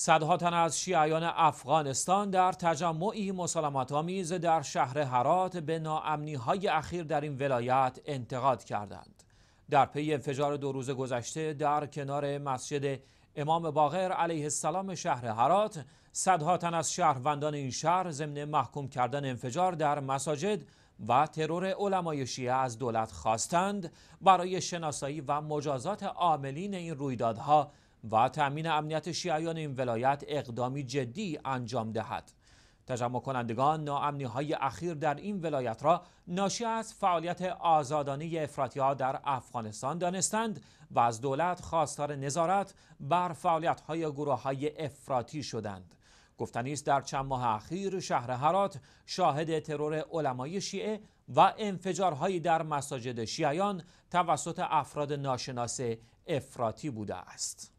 صدها تن از شیعیان افغانستان در تجمعی مسالمت آمیز در شهر هرات به ناامنی های اخیر در این ولایت انتقاد کردند. در پی انفجار دو روز گذشته در کنار مسجد امام باقر علیه السلام شهر هرات صدها تن از شهروندان این شهر ضمن محکوم کردن انفجار در مساجد و ترور علمای شیعه از دولت خواستند برای شناسایی و مجازات عاملین این رویدادها و تأمین امنیت شیعیان این ولایت اقدامی جدی انجام دهد تجمع کنندگان ناامنی های اخیر در این ولایت را ناشی از فعالیت آزادانی افراتی ها در افغانستان دانستند و از دولت خواستار نظارت بر فعالیت های گروه های افراطی شدند گفتنی است در چند ماه اخیر شهر هرات شاهد ترور علمای شیعه و انفجارهایی در مساجد شیعیان توسط افراد ناشناس افراطی بوده است